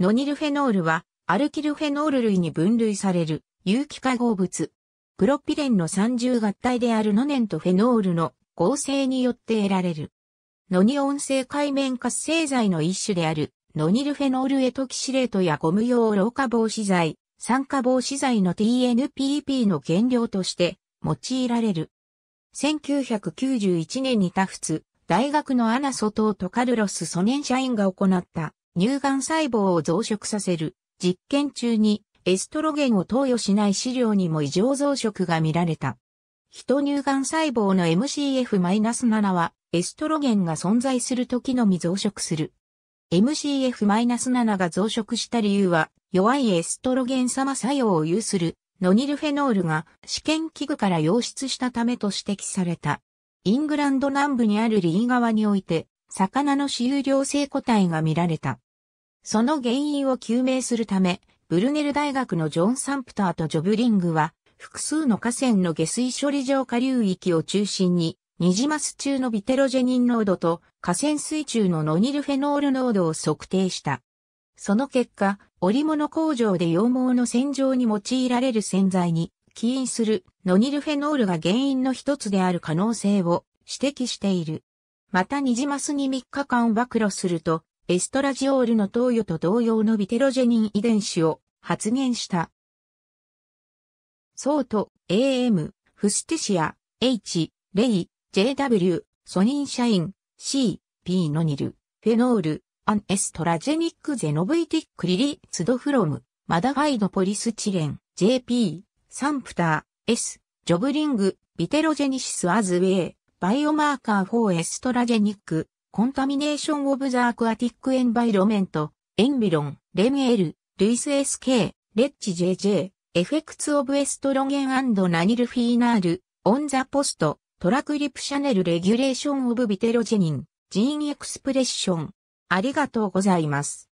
ノニルフェノールはアルキルフェノール類に分類される有機化合物。プロピレンの三重合体であるノネンとフェノールの合成によって得られる。ノニオン性界面活性剤の一種であるノニルフェノールエトキシレートやゴム用老化防止剤、酸化防止剤の TNPP の原料として用いられる。1991年にタフツ、大学のアナソトーとカルロス・ソネン社員が行った乳がん細胞を増殖させる実験中にエストロゲンを投与しない飼料にも異常増殖が見られた。人乳がん細胞の MCF-7 はエストロゲンが存在する時のみ増殖する。MCF-7 が増殖した理由は弱いエストロゲン様作用を有するノニルフェノールが試験器具から溶出したためと指摘された。イングランド南部にあるリー川において魚の私有量性個体が見られた。その原因を究明するため、ブルネル大学のジョン・サンプターとジョブリングは、複数の河川の下水処理場下流域を中心に、ニジマス中のビテロジェニン濃度と河川水中のノニルフェノール濃度を測定した。その結果、織物工場で羊毛の洗浄に用いられる洗剤に起因するノニルフェノールが原因の一つである可能性を指摘している。またニジマスに3日間暴露すると、エストラジオールの投与と同様のビテロジェニン遺伝子を発現した。ソート、AM、フスティシア、H、レイ、JW、ソニンシャイン、C、P ノニル、フェノール、アンエストラジェニックゼノブイティックリリツドフロム、マダファイドポリスチレン、JP、サンプター、S、ジョブリング、ビテロジェニシスアズウェイ、バイオマーカー for エストラジェニック、コンタミネーションオブザークアティックエンバイロメント、エンビロン、レムエル、ルイス SK、レッチ JJ、エフェクツオブエストロゲンナニルフィーナール、オンザポスト、トラクリプシャネルレギュレーションオブビテロジェニン、ジーンエクスプレッション。ありがとうございます。